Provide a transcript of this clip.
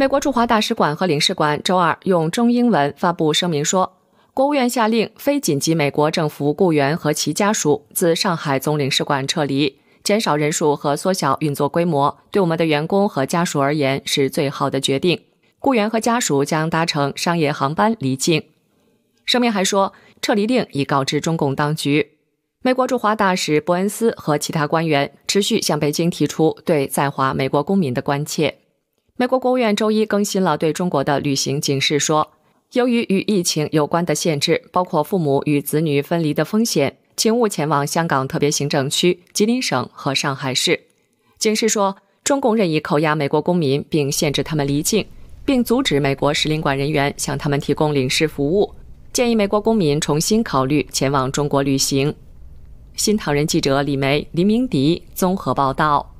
美国驻华大使馆和领事馆周二用中英文发布声明说，国务院下令非紧急美国政府雇员和其家属自上海总领事馆撤离，减少人数和缩小运作规模，对我们的员工和家属而言是最好的决定。雇员和家属将搭乘商业航班离境。声明还说，撤离令已告知中共当局。美国驻华大使伯恩斯和其他官员持续向北京提出对在华美国公民的关切。美国国务院周一更新了对中国的旅行警示，说由于与疫情有关的限制，包括父母与子女分离的风险，请勿前往香港特别行政区、吉林省和上海市。警示说，中共任意扣押美国公民，并限制他们离境，并阻止美国使领馆人员向他们提供领事服务。建议美国公民重新考虑前往中国旅行。《新唐人》记者李梅、林明迪综合报道。